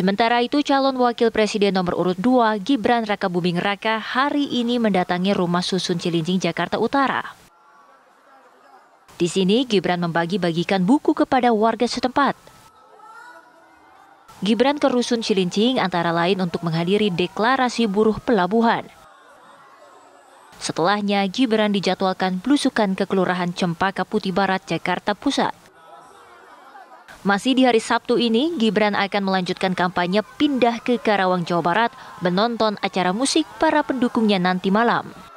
Sementara itu, calon wakil presiden nomor urut 2 Gibran Raka Buming Raka hari ini mendatangi rumah susun Cilincing, Jakarta Utara. Di sini, Gibran membagi-bagikan buku kepada warga setempat. Gibran ke Rusun Cilincing antara lain untuk menghadiri deklarasi buruh pelabuhan. Setelahnya, Gibran dijadwalkan belusukan ke Kelurahan Cempaka Putih Barat, Jakarta Pusat. Masih di hari Sabtu ini, Gibran akan melanjutkan kampanye pindah ke Karawang, Jawa Barat, menonton acara musik para pendukungnya nanti malam.